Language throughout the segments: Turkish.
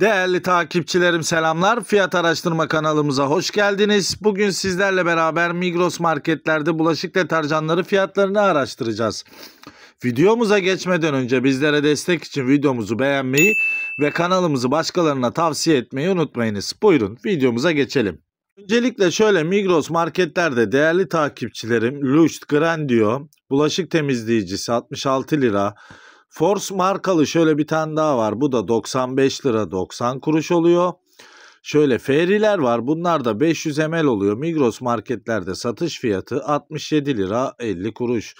Değerli takipçilerim selamlar. Fiyat araştırma kanalımıza hoş geldiniz. Bugün sizlerle beraber Migros marketlerde bulaşık deterjanları fiyatlarını araştıracağız. Videomuza geçmeden önce bizlere destek için videomuzu beğenmeyi ve kanalımızı başkalarına tavsiye etmeyi unutmayınız. Buyurun videomuza geçelim. Öncelikle şöyle Migros marketlerde değerli takipçilerim Lush Grandio bulaşık temizleyicisi 66 lira, Force markalı şöyle bir tane daha var. Bu da 95 lira 90 kuruş oluyor. Şöyle feriler var. Bunlar da 500 ml oluyor. Migros marketlerde satış fiyatı 67 lira 50 kuruş.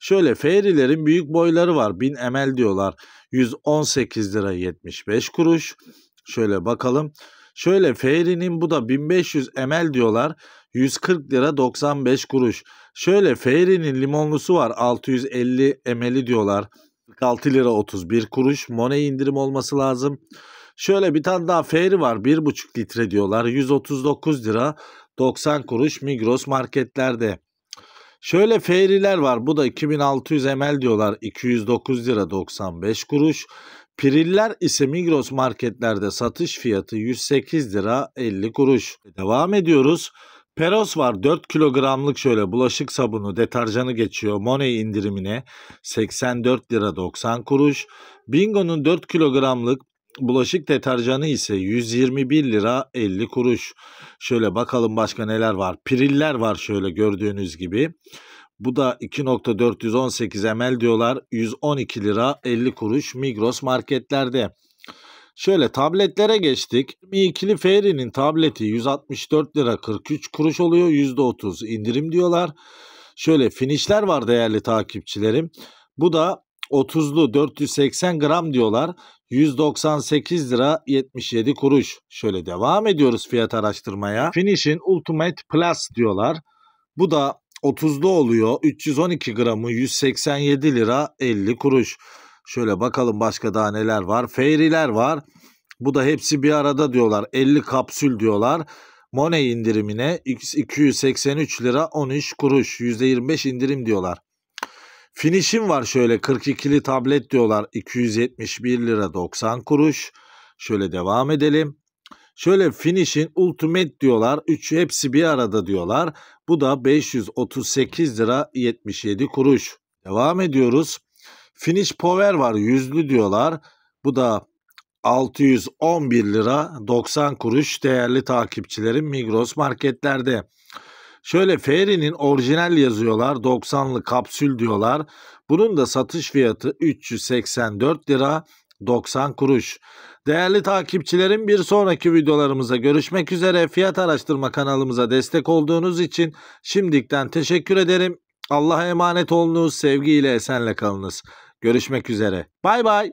Şöyle ferilerin büyük boyları var. 1000 ml diyorlar. 118 lira 75 kuruş. Şöyle bakalım. Şöyle Ferinin bu da 1500 ml diyorlar. 140 lira 95 kuruş. Şöyle Fairy'nin limonlusu var 650 ml diyorlar. 46 lira 31 kuruş. Money indirim olması lazım. Şöyle bir tane daha feri var. 1,5 litre diyorlar. 139 lira 90 kuruş Migros marketlerde. Şöyle feriler var. Bu da 2600 ml diyorlar. 209 lira 95 kuruş. Piriller ise Migros marketlerde satış fiyatı 108 lira 50 kuruş. Devam ediyoruz. Peros var 4 kilogramlık şöyle bulaşık sabunu deterjanı geçiyor. Money indirimine 84 lira 90 kuruş. Bingo'nun 4 kilogramlık bulaşık deterjanı ise 121 lira 50 kuruş. Şöyle bakalım başka neler var. Piriller var şöyle gördüğünüz gibi. Bu da 2.418 ml diyorlar. 112 lira 50 kuruş Migros marketlerde. Şöyle tabletlere geçtik. 22'li Fairy'nin tableti 164 lira 43 kuruş oluyor. %30 indirim diyorlar. Şöyle finişler var değerli takipçilerim. Bu da 30'lu 480 gram diyorlar. 198 lira 77 kuruş. Şöyle devam ediyoruz fiyat araştırmaya. Finish'in Ultimate Plus diyorlar. Bu da 30'lu oluyor. 312 gramı 187 lira 50 kuruş. Şöyle bakalım başka daha neler var. Feriler var. Bu da hepsi bir arada diyorlar. 50 kapsül diyorlar. Money indirimine 283 lira 13 kuruş %25 indirim diyorlar. Finish'im var şöyle 42'li tablet diyorlar 271 lira 90 kuruş. Şöyle devam edelim. Şöyle Finish'in Ultimate diyorlar. Üç hepsi bir arada diyorlar. Bu da 538 lira 77 kuruş. Devam ediyoruz. Finish Power var yüzlü diyorlar. Bu da 611 lira 90 kuruş değerli takipçilerim Migros marketlerde. Şöyle Fairy'nin orijinal yazıyorlar 90'lı kapsül diyorlar. Bunun da satış fiyatı 384 lira 90 kuruş. Değerli takipçilerim bir sonraki videolarımıza görüşmek üzere. Fiyat araştırma kanalımıza destek olduğunuz için şimdikten teşekkür ederim. Allah'a emanet olunuz, sevgiyle esenle kalınız. Görüşmek üzere. Bay bay.